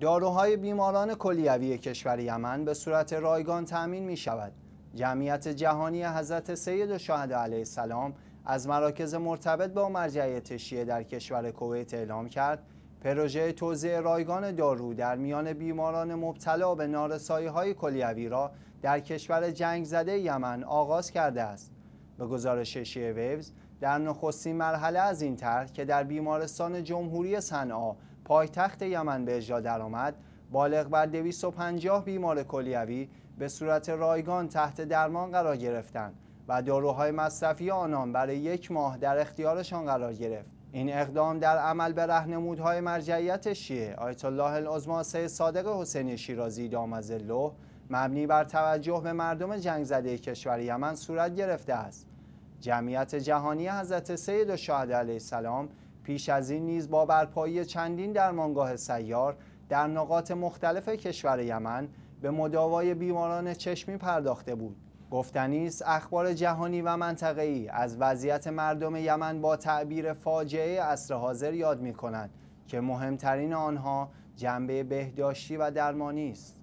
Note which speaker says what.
Speaker 1: داروهای بیماران کلیوی کشور یمن به صورت رایگان تأمین می شود. جمعیت جهانی حضرت سید و شهد علیه السلام از مراکز مرتبط با مرجعیت شیعه در کشور کویت اعلام کرد پروژه توزیع رایگان دارو در میان بیماران مبتلا به نارسایی های کلیوی را در کشور جنگ زده یمن آغاز کرده است. به گزارش شیعه ویوز در نخستین مرحله از این طرح که در بیمارستان جمهوری صنعا پایتخت یمن به اجرا درآمد بالغ بر 250 بیمار کلیوی به صورت رایگان تحت درمان قرار گرفتند و داروهای مصرفی آنان برای یک ماه در اختیارشان قرار گرفت این اقدام در عمل به رهنمودهای مرجعیت شیعه آیت الله العظما صادق حسینی شیرازی دامزله مبنی بر توجه به مردم جنگ زده کشور یمن صورت گرفته است جمعیت جهانی حضرت سید شاهد علیه السلام پیش از این نیز با برپایی چندین درمانگاه سیار در نقاط مختلف کشور یمن به مداوای بیماران چشمی پرداخته بود گفتنی است اخبار جهانی و منطقه‌ای از وضعیت مردم یمن با تعبیر فاجعه اصر حاضر یاد می‌کنند که مهمترین آنها جنبه بهداشتی و درمانی است